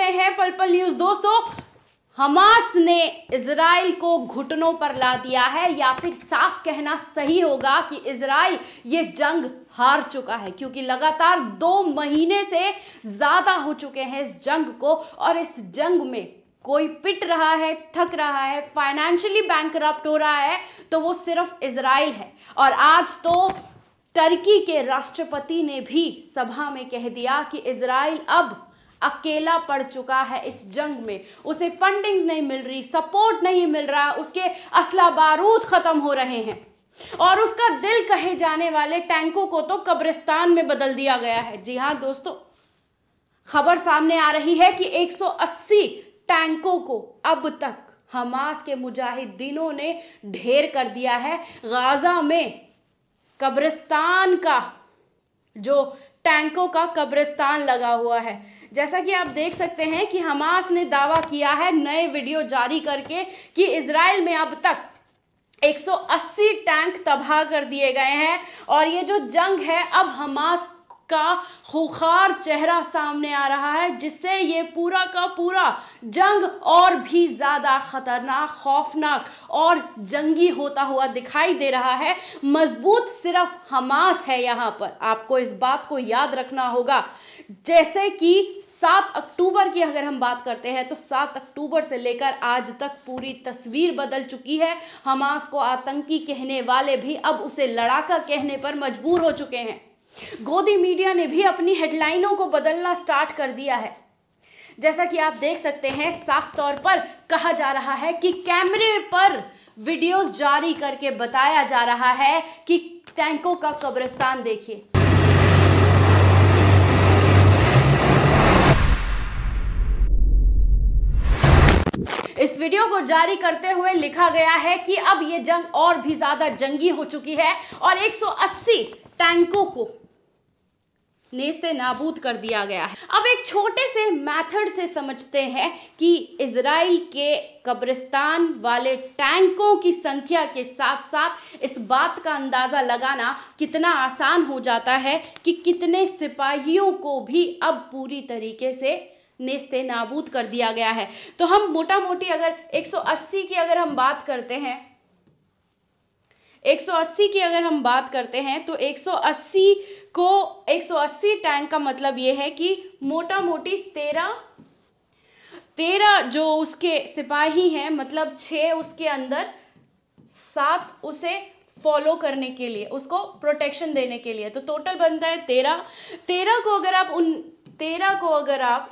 रहे हैं पल पल न्यूज दोस्तों हमास ने इसराइल को घुटनों पर ला दिया है या फिर साफ कहना सही होगा कि इसराइल ये जंग हार चुका है क्योंकि लगातार दो महीने से ज्यादा हो चुके हैं इस जंग को और इस जंग में कोई पिट रहा है थक रहा है फाइनेंशियली बैंक हो रहा है तो वो सिर्फ इसराइल है और आज तो टर्की के राष्ट्रपति ने भी सभा में कह दिया कि इसराइल अब अकेला पड़ चुका है इस जंग में उसे फंडिंग्स नहीं मिल रही सपोर्ट नहीं मिल रहा उसके असला बारूद ख़त्म हो रहे हैं और उसका दिल कहे जाने वाले टैंकों को तो कब्रिस्तान में बदल दिया गया है जी हाँ दोस्तों खबर सामने आ रही है कि 180 टैंकों को अब तक हमास के मुजाहिदीनों ने ढेर कर दिया है गाजा में कब्रिस्तान का जो टैंकों का कब्रिस्तान लगा हुआ है जैसा कि आप देख सकते हैं कि हमास ने दावा किया है नए वीडियो जारी करके कि इसराइल में अब तक 180 टैंक तबाह कर दिए गए हैं और ये जो जंग है अब हमास का खुखार चेहरा सामने आ रहा है जिससे ये पूरा का पूरा जंग और भी ज़्यादा ख़तरनाक खौफनाक और जंगी होता हुआ दिखाई दे रहा है मजबूत सिर्फ हमास है यहाँ पर आपको इस बात को याद रखना होगा जैसे कि 7 अक्टूबर की अगर हम बात करते हैं तो 7 अक्टूबर से लेकर आज तक पूरी तस्वीर बदल चुकी है हमास को आतंकी कहने वाले भी अब उसे लड़ाका कहने पर मजबूर हो चुके हैं गोदी मीडिया ने भी अपनी हेडलाइनों को बदलना स्टार्ट कर दिया है जैसा कि आप देख सकते हैं साफ तौर पर कहा जा रहा है कि कैमरे पर वीडियोस जारी करके बताया जा रहा है कि टैंकों का कब्रिस्तान देखिए इस वीडियो को जारी करते हुए लिखा गया है कि अब यह जंग और भी ज्यादा जंगी हो चुकी है और 180 टैंकों को नेस्ते नाबूद कर दिया गया है अब एक छोटे से मेथड से समझते हैं कि इसराइल के कब्रिस्तान वाले टैंकों की संख्या के साथ साथ इस बात का अंदाज़ा लगाना कितना आसान हो जाता है कि कितने सिपाहियों को भी अब पूरी तरीके से नेस्ते नाबूद कर दिया गया है तो हम मोटा मोटी अगर 180 की अगर हम बात करते हैं 180 की अगर हम बात करते हैं तो 180 को 180 टैंक का मतलब ये है कि मोटा मोटी तेरह तेरह जो उसके सिपाही हैं मतलब छ उसके अंदर सात उसे फॉलो करने के लिए उसको प्रोटेक्शन देने के लिए तो टोटल बनता है तेरह तेरह को अगर आप उन तेरह को अगर आप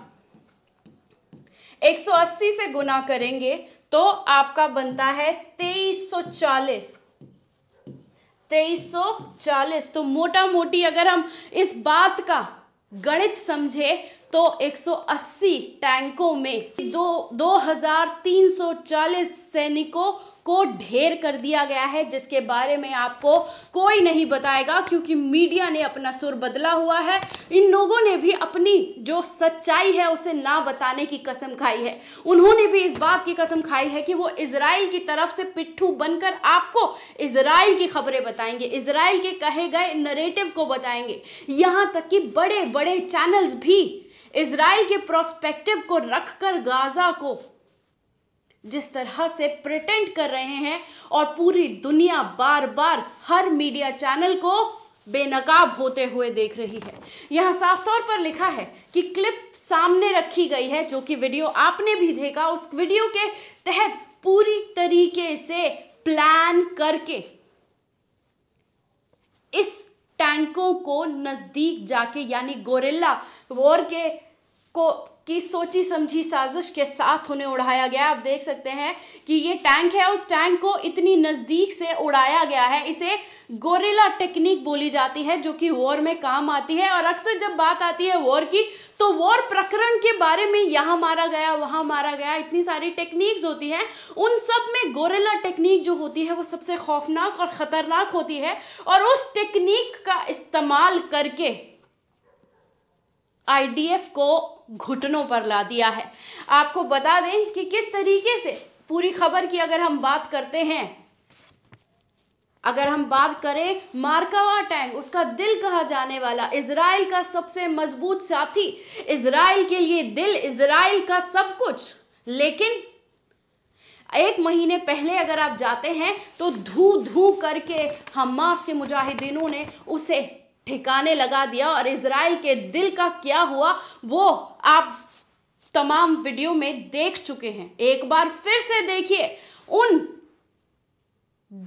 180 से गुना करेंगे तो आपका बनता है 2340 तेईस चालीस तो मोटा मोटी अगर हम इस बात का गणित समझे तो 180 टैंकों में दो दो सैनिकों को ढेर कर दिया गया है जिसके बारे में आपको कोई नहीं बताएगा क्योंकि मीडिया ने अपना सुर बदला हुआ है इन लोगों ने भी अपनी जो सच्चाई है उसे ना बताने की कसम खाई है उन्होंने भी इस बात की कसम खाई है कि वो इसराइल की तरफ से पिट्ठू बनकर आपको इसराइल की खबरें बताएंगे इसराइल के कहे गए नरेटिव को बताएंगे यहाँ तक कि बड़े बड़े चैनल्स भी इसराइल के प्रोस्पेक्टिव को रखकर गाजा को जिस तरह से प्रिटेंड कर रहे हैं और पूरी दुनिया बार बार हर मीडिया चैनल को बेनकाब होते हुए देख रही है यहाँ साफ तौर पर लिखा है कि क्लिप सामने रखी गई है जो कि वीडियो आपने भी देखा उस वीडियो के तहत पूरी तरीके से प्लान करके इस टैंकों को नजदीक जाके यानी गोरेला वॉर के को की सोची समझी साजिश के साथ उन्हें उड़ाया गया आप देख सकते हैं कि ये टैंक है उस टैंक को इतनी नज़दीक से उड़ाया गया है इसे गोरिला टेक्निक बोली जाती है जो कि वॉर में काम आती है और अक्सर जब बात आती है वॉर की तो वॉर प्रकरण के बारे में यहाँ मारा गया वहाँ मारा गया इतनी सारी टेक्निक्स होती हैं उन सब में गोरिला टेक्निक जो होती है वो सबसे खौफनाक और ख़तरनाक होती है और उस टेक्निक का इस्तेमाल करके आईडीएफ को घुटनों पर ला दिया है आपको बता दें कि किस तरीके से पूरी खबर की अगर हम बात करते हैं अगर हम बात करें मार्कावा टैंक उसका दिल कहा जाने वाला इसराइल का सबसे मजबूत साथी इसराइल के लिए दिल इसराइल का सब कुछ लेकिन एक महीने पहले अगर आप जाते हैं तो धू धू करके हमास के मुजाहिदीनों ने उसे ठिकाने लगा दिया और इसराइल के दिल का क्या हुआ वो आप तमाम वीडियो में देख चुके हैं एक बार फिर से देखिए उन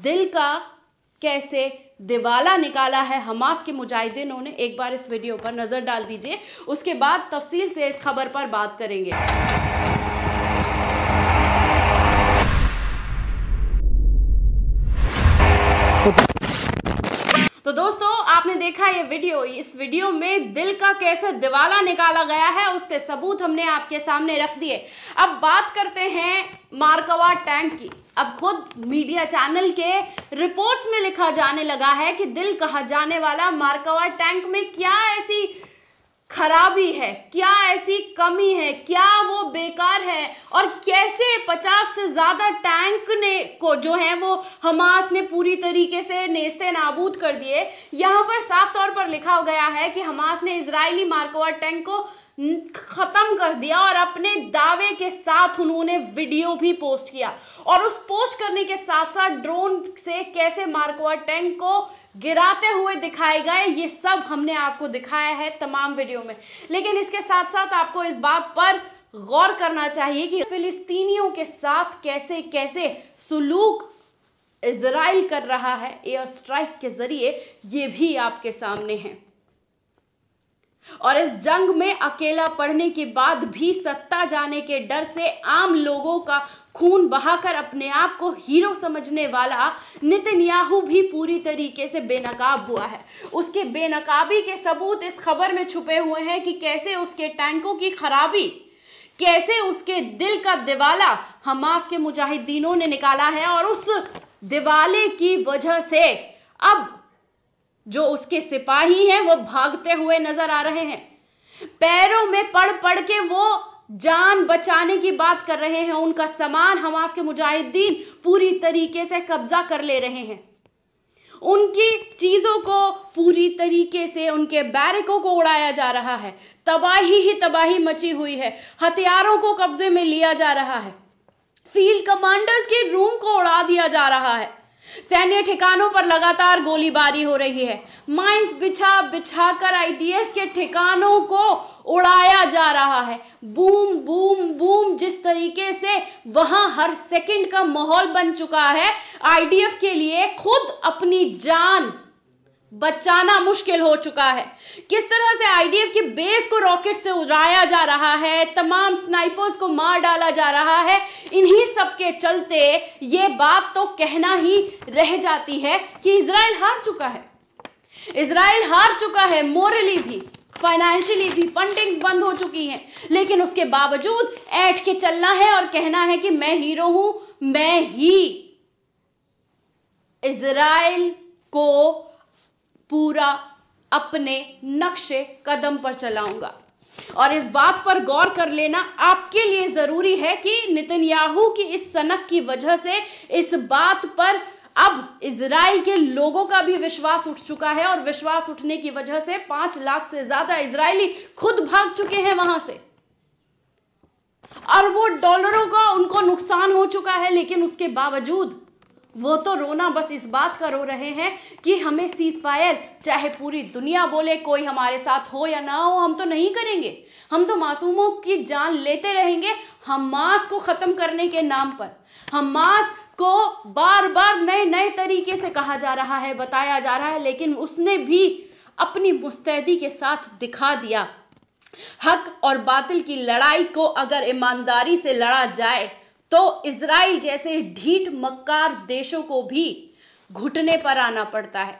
दिल का कैसे दिवाला निकाला है हमास के मुजाहिदीनों ने एक बार इस वीडियो पर नज़र डाल दीजिए उसके बाद तफसील से इस खबर पर बात करेंगे तो तो दोस्तों आपने देखा ये वीडियो इस वीडियो में दिल का कैसे दिवाला निकाला गया है उसके सबूत हमने आपके सामने रख दिए अब बात करते हैं मार्कवा टैंक की अब खुद मीडिया चैनल के रिपोर्ट्स में लिखा जाने लगा है कि दिल कहा जाने वाला मार्कवा टैंक में क्या ऐसी खराबी है क्या ऐसी कमी है क्या वो बेकार है और कैसे 50 से ज़्यादा टैंक ने को जो है वो हमास ने पूरी तरीके से नेस्ते नाबूद कर दिए यहाँ पर साफ तौर पर लिखा गया है कि हमास ने इसराइली मार्कोवा टैंक को खत्म कर दिया और अपने दावे के साथ उन्होंने वीडियो भी पोस्ट किया और उस पोस्ट करने के साथ साथ ड्रोन से कैसे मार्कोवा टैंक को गिराते हुए दिखाए गए ये सब हमने आपको दिखाया है तमाम वीडियो में लेकिन इसके साथ साथ आपको इस बात पर गौर करना चाहिए कि फिलिस्तीनियों के साथ कैसे कैसे सुलूक इसराइल कर रहा है एयर स्ट्राइक के जरिए ये भी आपके सामने है और इस जंग में अकेला पड़ने के बाद भी सत्ता जाने के डर से आम लोगों का खून बहाकर अपने आप को हीरो समझने वाला नितिन याहू भी पूरी तरीके से बेनकाब हुआ है उसके बेनकाबी के सबूत इस खबर में छुपे हुए हैं कि कैसे उसके टैंकों की खराबी कैसे उसके दिल का दिवाला हमास के मुजाहिदीनों ने निकाला है और उस दिवाले की वजह से अब जो उसके सिपाही हैं वो भागते हुए नजर आ रहे हैं पैरों में पड़ पड़ के वो जान बचाने की बात कर रहे हैं उनका सामान हमास के मुजाहिदीन पूरी तरीके से कब्जा कर ले रहे हैं उनकी चीज़ों को पूरी तरीके से उनके बैरकों को उड़ाया जा रहा है तबाही ही तबाही मची हुई है हथियारों को कब्जे में लिया जा रहा है फील्ड कमांडर्स के रूम को उड़ा दिया जा रहा है सैन्य ठिकानों पर लगातार गोलीबारी हो रही है माइंस बिछा बिछा कर आईडीएफ के ठिकानों को उड़ाया जा रहा है बूम बूम बूम जिस तरीके से वहां हर सेकंड का माहौल बन चुका है आईडीएफ के लिए खुद अपनी जान बचाना मुश्किल हो चुका है किस तरह से आईडीएफ की बेस को रॉकेट से उड़ाया जा रहा है तमाम स्नाइपर्स को मार डाला जा रहा है इन्हीं सब के चलते ये बात तो कहना ही रह जाती है कि इसराइल हार चुका है इसराइल हार चुका है मोरली भी फाइनेंशियली भी फंडिंग्स बंद हो चुकी हैं लेकिन उसके बावजूद ऐठ के चलना है और कहना है कि मैं हीरो हूं मैं ही इसराइल को पूरा अपने नक्शे कदम पर चलाऊंगा और इस बात पर गौर कर लेना आपके लिए जरूरी है कि नितिन याहू की इस सनक की वजह से इस बात पर अब इसराइल के लोगों का भी विश्वास उठ चुका है और विश्वास उठने की वजह से पांच लाख से ज्यादा इसराइली खुद भाग चुके हैं वहां से और वो डॉलरों का उनको नुकसान हो चुका है लेकिन उसके बावजूद वो तो रोना बस इस बात का रो रहे हैं कि हमें सीज फायर चाहे पूरी दुनिया बोले कोई हमारे साथ हो या ना हो हम तो नहीं करेंगे हम तो मासूमों की जान लेते रहेंगे हमास को ख़त्म करने के नाम पर हमास को बार बार नए नए तरीके से कहा जा रहा है बताया जा रहा है लेकिन उसने भी अपनी मुस्तैदी के साथ दिखा दिया हक और बातिल की लड़ाई को अगर ईमानदारी से लड़ा जाए तो इसराइल जैसे ढीठ मक्कार देशों को भी घुटने पर आना पड़ता है